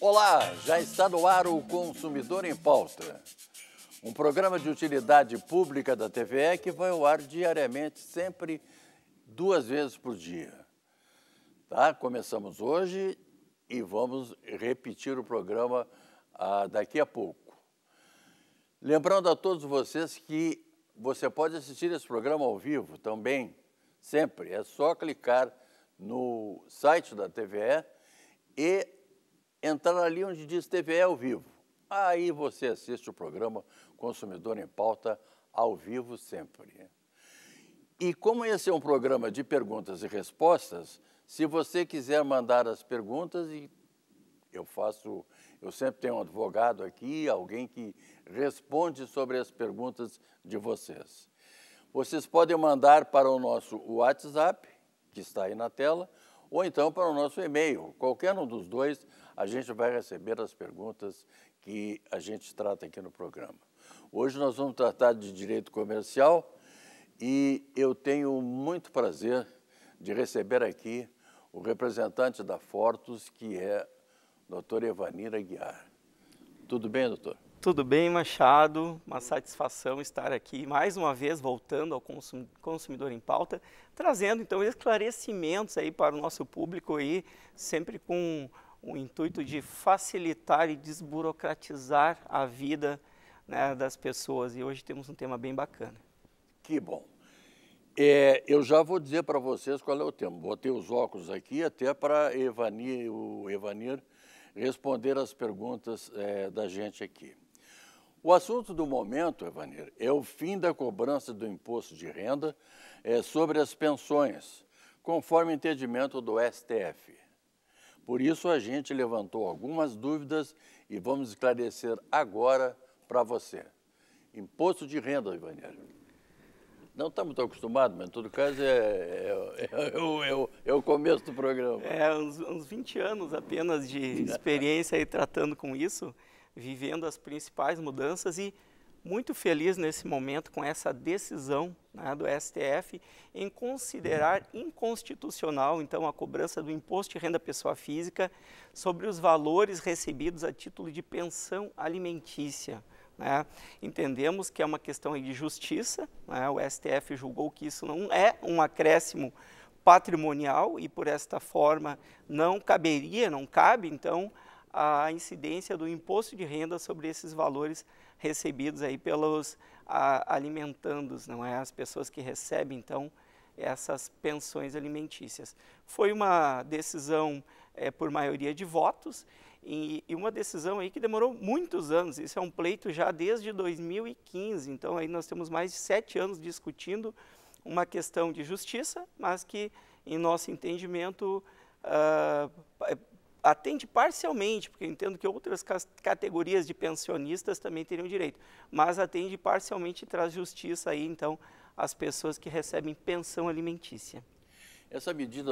Olá, já está no ar o Consumidor em Pauta, um programa de utilidade pública da TVE que vai ao ar diariamente, sempre duas vezes por dia. Tá? Começamos hoje e vamos repetir o programa ah, daqui a pouco. Lembrando a todos vocês que você pode assistir esse programa ao vivo também, sempre. É só clicar no site da TVE e entrar ali onde diz TVE ao vivo. Aí você assiste o programa Consumidor em Pauta ao vivo sempre. E como esse é um programa de perguntas e respostas, se você quiser mandar as perguntas, e eu faço eu sempre tenho um advogado aqui, alguém que responde sobre as perguntas de vocês. Vocês podem mandar para o nosso WhatsApp, que está aí na tela, ou então para o nosso e-mail. Qualquer um dos dois, a gente vai receber as perguntas que a gente trata aqui no programa. Hoje nós vamos tratar de direito comercial e eu tenho muito prazer de receber aqui o representante da Fortus, que é doutora Evanir Aguiar. Tudo bem, doutor? Tudo bem, Machado. Uma satisfação estar aqui mais uma vez voltando ao consumidor em pauta, trazendo então esclarecimentos aí para o nosso público aí, sempre com o intuito de facilitar e desburocratizar a vida né, das pessoas. E hoje temos um tema bem bacana. Que bom. É, eu já vou dizer para vocês qual é o tema. Botei os óculos aqui até para Evanir, o Evanir responder às perguntas é, da gente aqui. O assunto do momento, Evanir, é o fim da cobrança do imposto de renda é, sobre as pensões, conforme entendimento do STF. Por isso, a gente levantou algumas dúvidas e vamos esclarecer agora para você. Imposto de renda, Ivanir. Não estamos tão acostumados, mas em todo caso é, é, o começo do programa. É, uns, uns 20 anos apenas de experiência aí tratando com isso, vivendo as principais mudanças e muito feliz nesse momento com essa decisão né, do STF em considerar inconstitucional, então, a cobrança do imposto de renda pessoa física sobre os valores recebidos a título de pensão alimentícia. Né? Entendemos que é uma questão de justiça, né? o STF julgou que isso não é um acréscimo patrimonial e, por esta forma, não caberia, não cabe, então, a incidência do imposto de renda sobre esses valores recebidos aí pelos a, alimentandos, não é? As pessoas que recebem, então, essas pensões alimentícias. Foi uma decisão é, por maioria de votos e, e, uma decisão aí que demorou muitos anos, isso é um pleito já desde 2015, então aí nós temos mais de sete anos discutindo uma questão de justiça, mas que em nosso entendimento uh, atende parcialmente, porque eu entendo que outras categorias de pensionistas também teriam direito, mas atende parcialmente e traz justiça aí então às pessoas que recebem pensão alimentícia. Essa medida,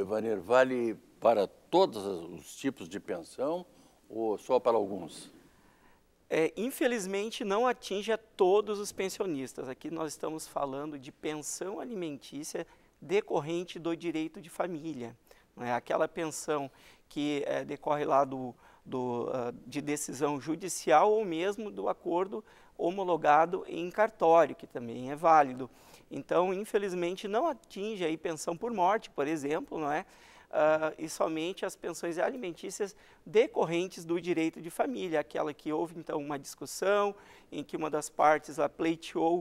Evaner, vale para todos os tipos de pensão ou só para alguns? É, infelizmente, não atinge a todos os pensionistas. Aqui nós estamos falando de pensão alimentícia decorrente do direito de família. é? Aquela pensão que é, decorre lá do, do, uh, de decisão judicial ou mesmo do acordo homologado em cartório, que também é válido. Então, infelizmente, não atinge aí pensão por morte, por exemplo, não é? Uh, e somente as pensões alimentícias decorrentes do direito de família, aquela que houve então uma discussão em que uma das partes lá pleiteou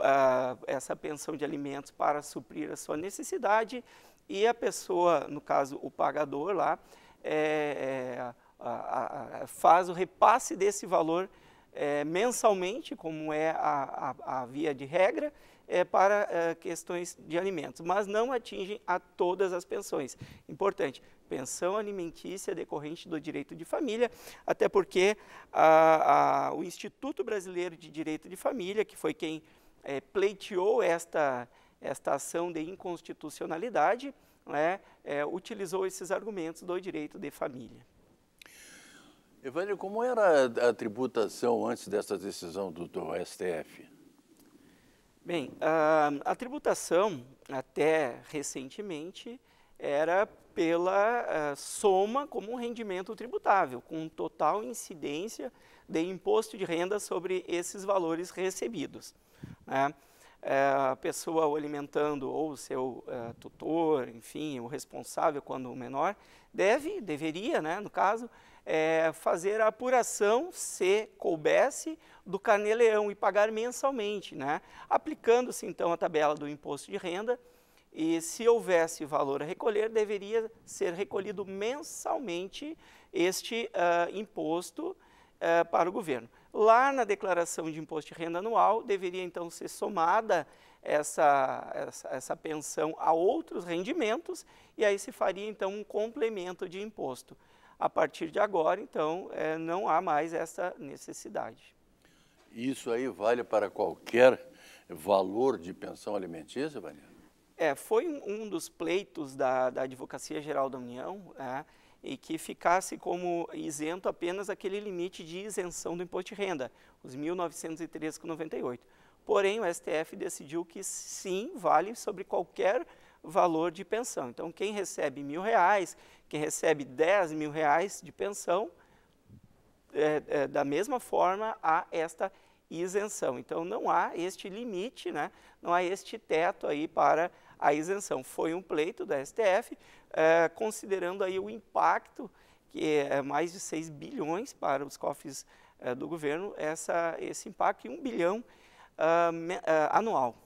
uh, essa pensão de alimentos para suprir a sua necessidade e a pessoa, no caso o pagador lá, é, é, a, a, faz o repasse desse valor é, mensalmente, como é a, a via de regra, é, para é, questões de alimentos, mas não atingem a todas as pensões. Importante, pensão alimentícia decorrente do direito de família, até porque a, a, o Instituto Brasileiro de Direito de Família, que foi quem é, pleiteou esta, esta ação de inconstitucionalidade, né, é, utilizou esses argumentos do direito de família. Evandro, como era a tributação antes dessa decisão do, do STF? Bem, a, a tributação até recentemente era pela eh, soma como um rendimento tributável, com total incidência de imposto de renda sobre esses valores recebidos. Né? Eh, a pessoa o alimentando ou o seu eh, tutor, enfim, o responsável quando menor, deve, deveria, né, no caso, é, fazer a apuração, se coubesse, do carneleão e pagar mensalmente, né? aplicando-se então a tabela do imposto de renda e se houvesse valor a recolher, deveria ser recolhido mensalmente este uh, imposto uh, para o governo. Lá na declaração de imposto de renda anual, deveria então ser somada essa, essa, essa pensão a outros rendimentos e aí se faria então um complemento de imposto a partir de agora, então, é, não há mais essa necessidade. Isso aí vale para qualquer valor de pensão alimentícia, Vanessa? É, foi um, dos pleitos da, da, Advocacia Geral da União é, e que ficasse como isento apenas aquele limite de isenção do imposto de renda, os 1.903,98. Porém, o STF decidiu que sim, vale sobre qualquer valor de pensão. Então, quem recebe mil reais, quem recebe 10 mil reais de pensão, é, é, da mesma forma, há esta isenção. Então, não há este limite, né? não há este teto aí para a isenção. Foi um pleito da STF, é, considerando aí o impacto, que é mais de 6 bilhões para os cofres é, do governo, essa, esse impacto e 1 bilhão ah, ah, anual.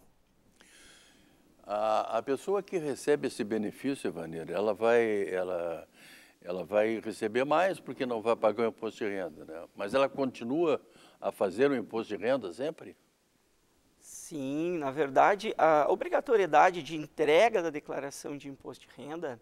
A, a pessoa que recebe esse benefício, Ivanir, ela vai, ela, ela vai receber mais porque não vai pagar o imposto de renda, né? Mas ela continua a fazer o imposto de renda sempre? Sim, na verdade, a obrigatoriedade de entrega da declaração de imposto de renda,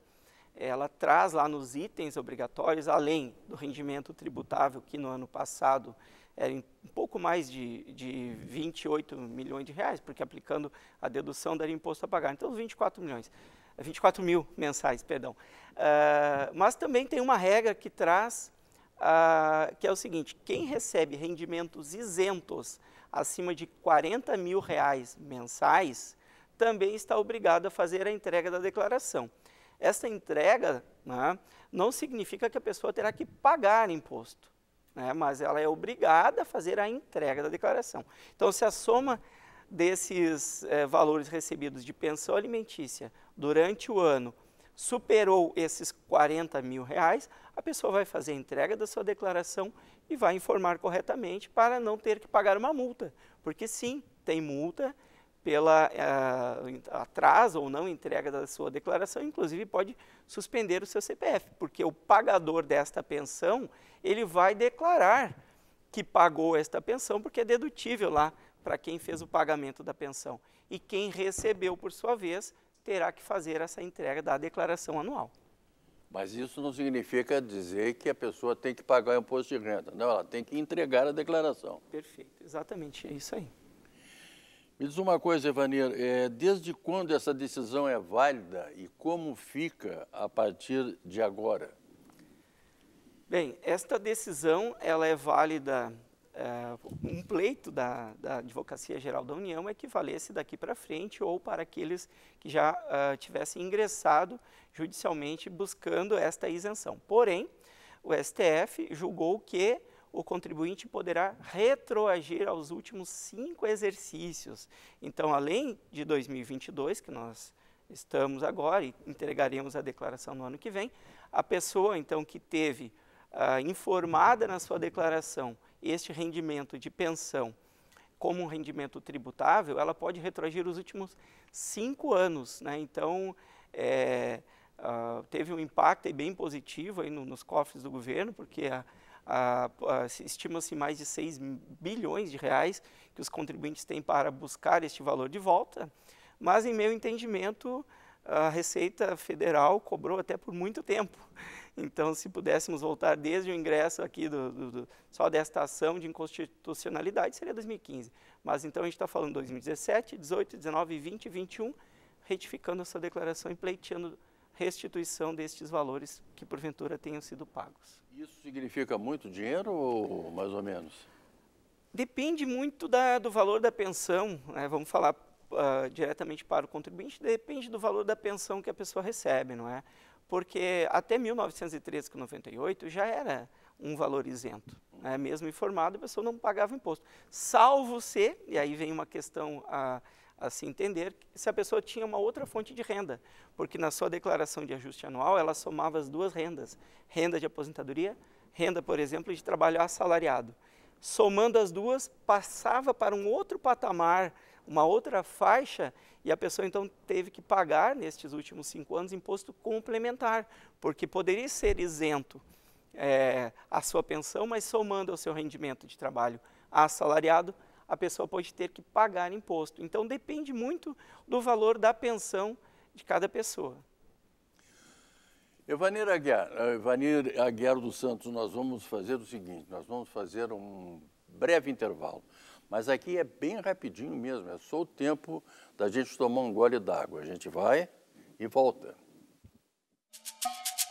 ela traz lá nos itens obrigatórios, além do rendimento tributável que no ano passado é, era um pouco mais de, de 28 milhões de reais, porque aplicando a dedução daria imposto a pagar. Então, 24 milhões. 24 mil mensais, perdão. Uh, mas também tem uma regra que traz, uh, que é o seguinte, quem recebe rendimentos isentos acima de 40 mil reais mensais, também está obrigado a fazer a entrega da declaração. Essa entrega né, não significa que a pessoa terá que pagar imposto né, mas ela é obrigada a fazer a entrega da declaração. Então, se a soma desses eh, valores recebidos de pensão alimentícia durante o ano superou esses 40 mil reais, a pessoa vai fazer a entrega da sua declaração e vai informar corretamente para não ter que pagar uma multa, porque sim, tem multa pela eh, atraso ou não entrega da sua declaração, inclusive pode suspender o seu CPF, porque o pagador desta pensão, ele vai declarar que pagou esta pensão, porque é dedutível lá para quem fez o pagamento da pensão. E quem recebeu, por sua vez, terá que fazer essa entrega da declaração anual. Mas isso não significa dizer que a pessoa tem que pagar o imposto de renda. Não, ela tem que entregar a declaração. Perfeito, exatamente, é isso aí. Me diz uma coisa, Evanir, é, desde quando essa decisão é válida e como fica a partir de agora? Bem, esta decisão ela é válida, é, um pleito da, da, Advocacia Geral da União é que valesse daqui para frente ou para aqueles que já uh, tivessem ingressado judicialmente buscando esta isenção. Porém, o STF julgou que o contribuinte poderá retroagir aos últimos cinco exercícios. Então, além de 2022, que nós estamos agora e entregaremos a declaração no ano que vem, a pessoa, então, que teve ah, informada na sua declaração este rendimento de pensão como um rendimento tributável, ela pode retroagir os últimos cinco anos. Né? Então, é, ah, teve um impacto bem positivo aí no, nos cofres do governo, porque a Estima-se mais de 6 bilhões de reais que os contribuintes têm para buscar este valor de volta, mas, em meu entendimento, a Receita Federal cobrou até por muito tempo. Então, se pudéssemos voltar desde o ingresso aqui do, do, do só desta ação de inconstitucionalidade, seria 2015. Mas então a gente está falando 2017, 18, 19, 20, 21, retificando essa declaração e pleiteando restituição destes valores que porventura tenham sido pagos. Isso significa muito dinheiro ou mais ou menos? Depende muito da, do valor da pensão, né? vamos falar uh, diretamente para o contribuinte, depende do valor da pensão que a pessoa recebe, não é? Porque até 1913,98 já era um valor isento. Né? Mesmo informado, a pessoa não pagava imposto. Salvo se, e aí vem uma questão uh, a se entender se a pessoa tinha uma outra fonte de renda, porque na sua declaração de ajuste anual ela somava as duas rendas, renda de aposentadoria, renda, por exemplo, de trabalho assalariado. Somando as duas, passava para um outro patamar, uma outra faixa, e a pessoa então teve que pagar, nestes últimos cinco anos, imposto complementar, porque poderia ser isento é, a sua pensão, mas somando ao seu rendimento de trabalho assalariado, a pessoa pode ter que pagar imposto. Então depende muito do valor da pensão de cada pessoa. Evanir Aguiar, eh, Evanir Aguiar dos Santos, nós vamos fazer o seguinte, nós vamos fazer um breve intervalo, mas aqui é bem rapidinho mesmo, é só o tempo da gente tomar um gole d'água. A gente vai e volta.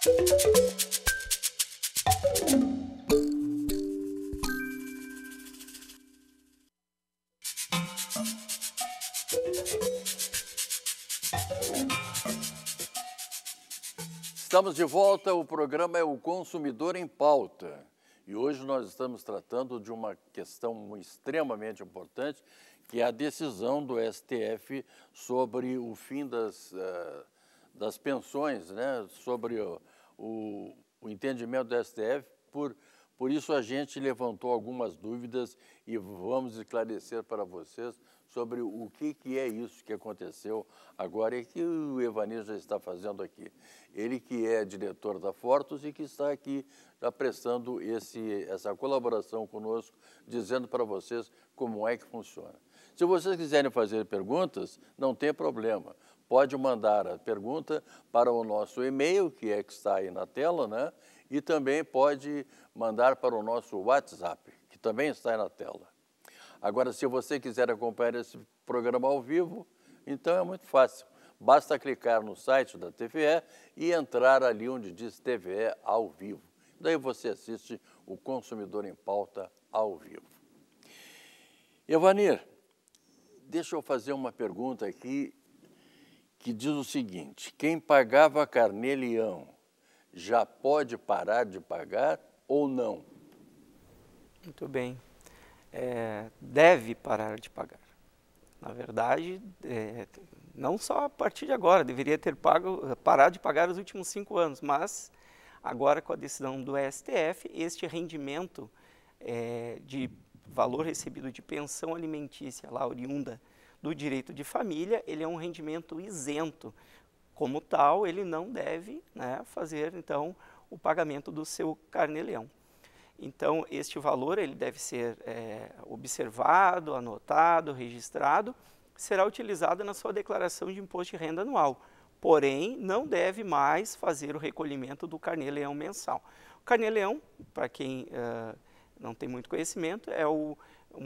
Música Estamos de volta, o programa é O Consumidor em Pauta. E hoje nós estamos tratando de uma questão extremamente importante, que é a decisão do STF sobre o fim das, eh, das pensões, né? sobre o, o, o entendimento do STF. Por, por isso a gente levantou algumas dúvidas e vamos esclarecer para vocês sobre o que, que é isso que aconteceu agora e que o Evanilson já está fazendo aqui. Ele que é diretor da Fortus e que está aqui já prestando esse, essa colaboração conosco, dizendo para vocês como é que funciona. Se vocês quiserem fazer perguntas, não tem problema. Pode mandar a pergunta para o nosso e-mail, que é que está aí na tela, né? E também pode mandar para o nosso WhatsApp, que também está aí na tela. Agora, se você quiser acompanhar esse programa ao vivo, então é muito fácil. Basta clicar no site da TVE e entrar ali onde diz TVE ao vivo. Daí você assiste o Consumidor em Pauta ao vivo. Evanir, deixa eu fazer uma pergunta aqui que diz o seguinte: quem pagava carnê leão já pode parar de pagar ou não? Muito bem é, deve parar de pagar. Na verdade, é, não só a partir de agora, deveria ter pago, parado de pagar os últimos cinco anos, mas agora com a decisão do STF, este rendimento é, de valor recebido de pensão alimentícia lá oriunda do direito de família, ele é um rendimento isento. Como tal, ele não deve né, fazer, então, o pagamento do seu carneleão. Então, este valor ele deve ser é, observado, anotado, registrado, será utilizado na sua declaração de imposto de renda anual. Porém, não deve mais fazer o recolhimento do carnê-leão mensal. O carnê-leão, para quem uh, não tem muito conhecimento, é o, um,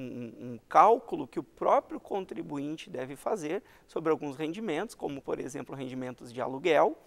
um, cálculo que o próprio contribuinte deve fazer sobre alguns rendimentos, como, por exemplo, rendimentos de aluguel,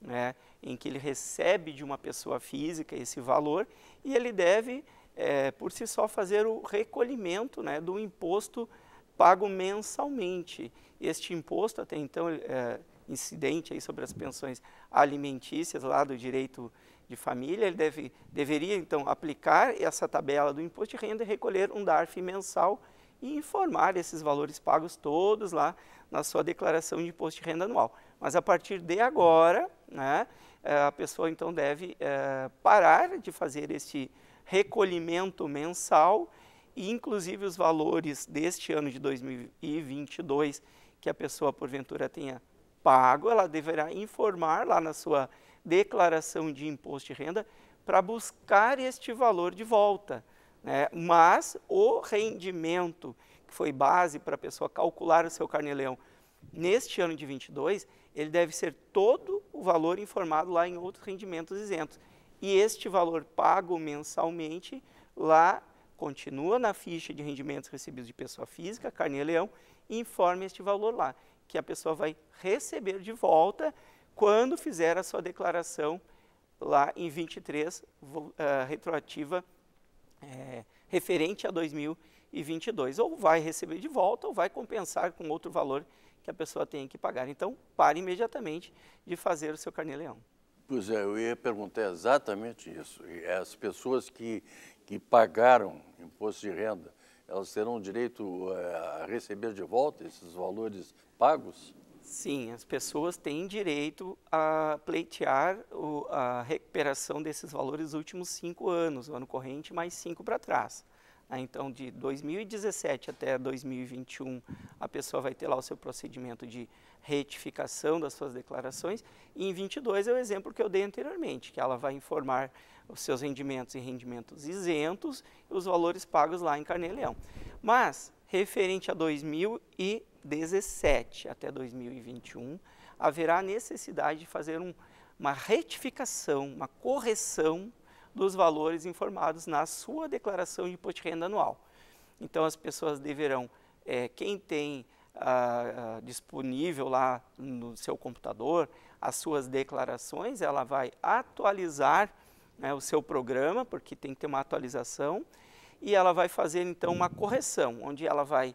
né, em que ele recebe de uma pessoa física esse valor e ele deve, é, por si só, fazer o recolhimento né, do imposto pago mensalmente. Este imposto, até então é, incidente aí sobre as pensões alimentícias lá do direito de família, ele deve, deveria então aplicar essa tabela do imposto de renda e recolher um DARF mensal e informar esses valores pagos todos lá na sua declaração de imposto de renda anual. Mas a partir de agora, né, é, a pessoa então deve é, parar de fazer este recolhimento mensal e inclusive os valores deste ano de 2022 que a pessoa porventura tenha pago, ela deverá informar lá na sua declaração de imposto de renda para buscar este valor de volta. Né? Mas o rendimento que foi base para a pessoa calcular o seu carneleão, neste ano de 22, ele deve ser todo o valor informado lá em outros rendimentos isentos. E este valor pago mensalmente lá continua na ficha de rendimentos recebidos de pessoa física, carne e leão, este valor lá, que a pessoa vai receber de volta quando fizer a sua declaração lá em 23, uh, ah, retroativa, é, referente a 2000 e ou vai receber de volta ou vai compensar com outro valor que a pessoa tem que pagar. Então, pare imediatamente de fazer o seu carnê-leão. Pois é, eu ia perguntar exatamente isso. As pessoas que, que pagaram imposto de renda, elas terão direito eh, a receber de volta esses valores pagos? Sim, as pessoas têm direito a pleitear a recuperação desses valores nos últimos cinco anos, o ano corrente mais cinco para trás. Ah, então, de 2017 até 2021, a pessoa vai ter lá o seu procedimento de retificação das suas declarações. E em 22 é o exemplo que eu dei anteriormente, que ela vai informar os seus rendimentos e rendimentos isentos e os valores pagos lá em Carneleão. Mas, referente a 2017 até 2021, haverá necessidade de fazer um, uma retificação, uma correção dos valores informados na sua declaração de imposto de renda anual. Então, as pessoas deverão, é, quem tem ah, ah, disponível lá no seu computador as suas declarações, ela vai atualizar né, o seu programa, porque tem que ter uma atualização, e ela vai fazer então uma correção, onde ela vai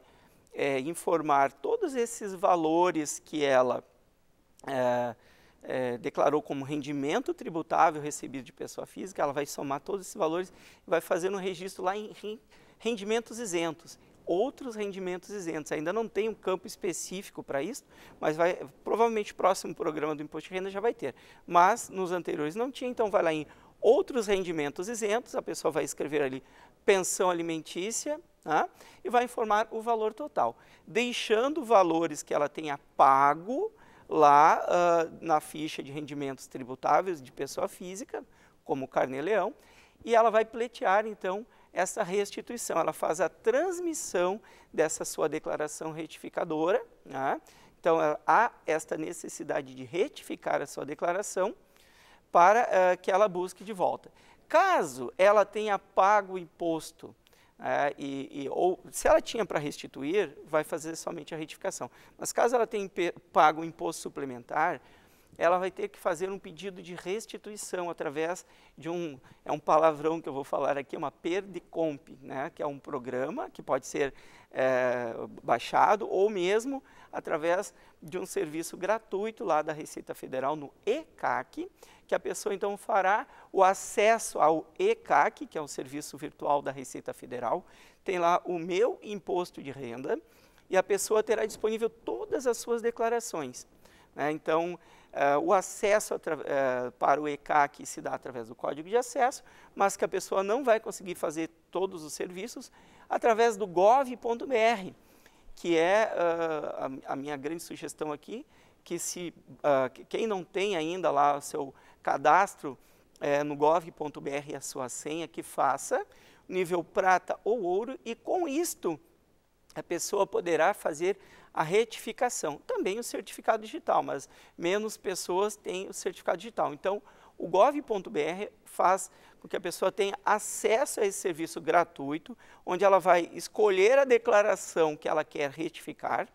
é, informar todos esses valores que ela é, é, declarou como rendimento tributável recebido de pessoa física, ela vai somar todos esses valores e vai fazer um registro lá em rendimentos isentos. Outros rendimentos isentos. Ainda não tem um campo específico para isso, mas vai, provavelmente o próximo programa do Imposto de Renda já vai ter. Mas nos anteriores não tinha, então vai lá em outros rendimentos isentos, a pessoa vai escrever ali pensão alimentícia, né? e vai informar o valor total, deixando valores que ela tenha pago lá uh, na ficha de rendimentos tributáveis de pessoa física, como carnê-leão, e ela vai pleitear, então, essa restituição. Ela faz a transmissão dessa sua declaração retificadora, né? Então, eh, há esta necessidade de retificar a sua declaração para uh, que ela busque de volta. Caso ela tenha pago o imposto é, e, e, ou se ela tinha para restituir, vai fazer somente a retificação. Mas caso ela tenha pago imposto suplementar, ela vai ter que fazer um pedido de restituição através de um, é um palavrão que eu vou falar aqui, uma perdicomp, né, que é um programa que pode ser é, baixado ou mesmo através de um serviço gratuito lá da Receita Federal no ECAC, que a pessoa então fará o acesso ao ECAC, que é o serviço virtual da Receita Federal, tem lá o meu imposto de renda e a pessoa terá disponível todas as suas declarações. Né? Então, Uh, o acesso uh, para o ECAC se dá através do código de acesso, mas que a pessoa não vai conseguir fazer todos os serviços através do gov.br, que é uh, a, a, minha grande sugestão aqui, que se ah, quem não tem ainda lá o seu cadastro eh, no gov.br a sua senha, que faça nível prata ou ouro e com isto a pessoa poderá fazer a retificação. Também o certificado digital, mas menos pessoas têm o certificado digital. Então, o gov.br faz com que a pessoa tenha acesso a esse serviço gratuito, onde ela vai escolher a declaração que ela quer retificar,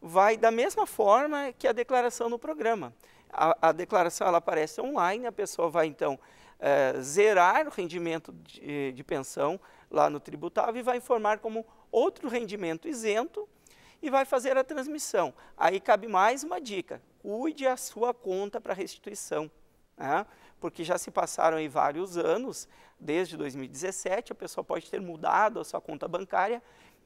vai da mesma forma que a declaração no programa. A, a declaração ela aparece online, a pessoa vai então é, zerar o rendimento de, de pensão lá no tributável e vai informar como outro rendimento isento e vai fazer a transmissão. Aí cabe mais uma dica: cuide a sua conta para restituição, né? porque já se passaram aí vários anos, desde 2017, a pessoa pode ter mudado a sua conta bancária,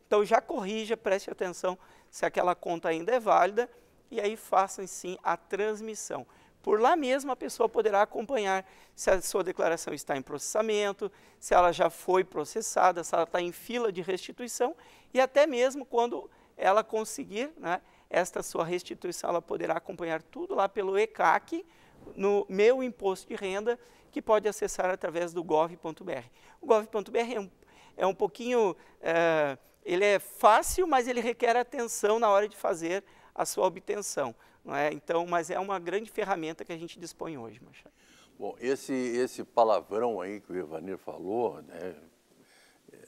então já corrija, preste atenção se aquela conta ainda é válida e aí façam sim a transmissão. Por lá mesmo a pessoa poderá acompanhar se a sua declaração está em processamento, se ela já foi processada, se ela está em fila de restituição e até mesmo quando ela conseguir né, esta sua restituição, ela poderá acompanhar tudo lá pelo ECAC, no Meu Imposto de Renda, que pode acessar através do gov.br. O gov.br é um, é um pouquinho, é, ele é fácil, mas ele requer atenção na hora de fazer a sua obtenção. Não é? Então, mas é uma grande ferramenta que a gente dispõe hoje, Machado. Bom, esse, esse palavrão aí que o Ivanir falou né,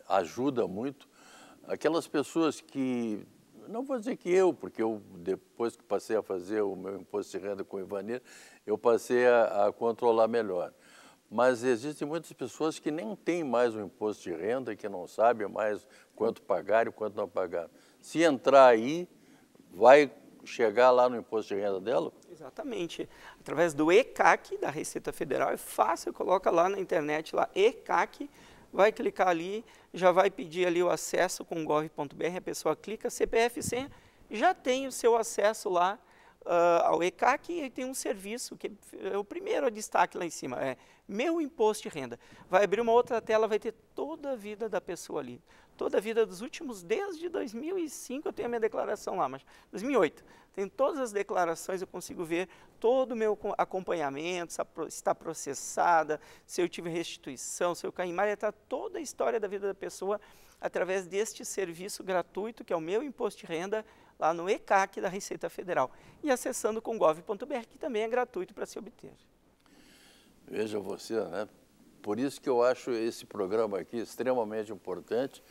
ajuda muito aquelas pessoas que, não vou dizer que eu, porque eu depois que passei a fazer o meu imposto de renda com o Ivanir, eu passei a, a controlar melhor. Mas existem muitas pessoas que nem têm mais o imposto de renda, que não sabem mais quanto pagar e quanto não pagar. Se entrar aí, vai chegar lá no imposto de renda dela? Exatamente. Através do ECAC da Receita Federal, é fácil, coloca lá na internet, lá ECAC, vai clicar ali, já vai pedir ali o acesso com gov.br, a pessoa clica, CPF senha, já tem o seu acesso lá uh, ao ECAC e tem um serviço, que é o primeiro destaque lá em cima, é meu imposto de renda. Vai abrir uma outra tela, vai ter toda a vida da pessoa ali. Toda a vida dos últimos, desde 2005 eu tenho a minha declaração lá, mas 2008. Tenho todas as declarações, eu consigo ver todo o meu acompanhamento, se está processada, se eu tive restituição, se eu caí em malha, está toda a história da vida da pessoa através deste serviço gratuito, que é o meu imposto de renda, lá no ECAC da Receita Federal e acessando com gov.br, que também é gratuito para se obter. Veja você, né? Por isso que eu acho esse programa aqui extremamente importante,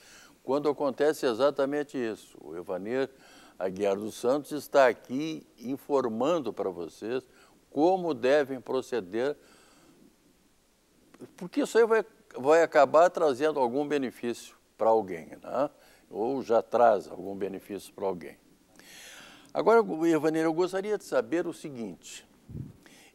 quando acontece exatamente isso. O Evanir Aguiar dos Santos está aqui informando para vocês como devem proceder, porque isso aí vai, vai acabar trazendo algum benefício para alguém, né? ou já traz algum benefício para alguém. Agora, Evaneira, eu gostaria de saber o seguinte: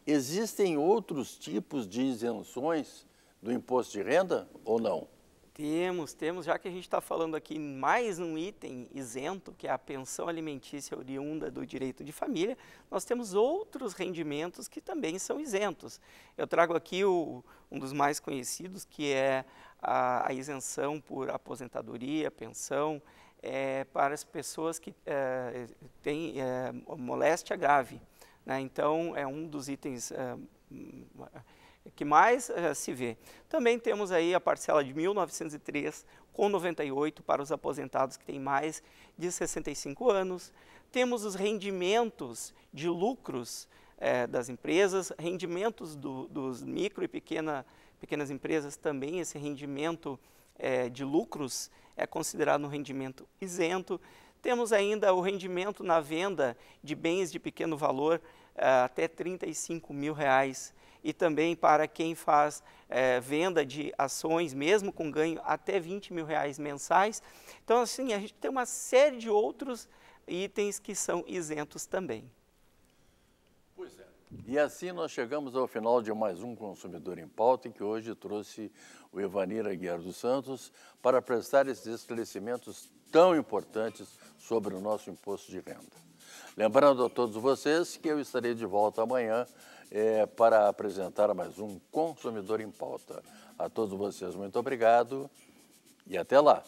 existem outros tipos de isenções do imposto de renda ou não? Temos, temos, já que a gente está falando aqui mais um item isento, que é a pensão alimentícia oriunda do direito de família, nós temos outros rendimentos que também são isentos. Eu trago aqui o, um dos mais conhecidos, que é a, a isenção por aposentadoria, pensão, é, para as pessoas que é, têm é, moléstia grave. Né? Então, é um dos itens é, que mais é, se vê. Também temos aí a parcela de 1903 com 98 para os aposentados que têm mais de 65 anos. Temos os rendimentos de lucros é, das empresas, rendimentos do, dos micro e pequena, pequenas empresas também, esse rendimento é, de lucros é considerado um rendimento isento. Temos ainda o rendimento na venda de bens de pequeno valor eh, até 35 mil reais e também para quem faz é, venda de ações, mesmo com ganho até 20 mil reais mensais. Então, assim, a gente tem uma série de outros itens que são isentos também. E assim nós chegamos ao final de mais um Consumidor em Pauta, que hoje trouxe o Evanir Aguiar dos Santos para prestar esses esclarecimentos tão importantes sobre o nosso imposto de renda. Lembrando a todos vocês que eu estarei de volta amanhã é, para apresentar mais um Consumidor em Pauta. A todos vocês, muito obrigado e até lá!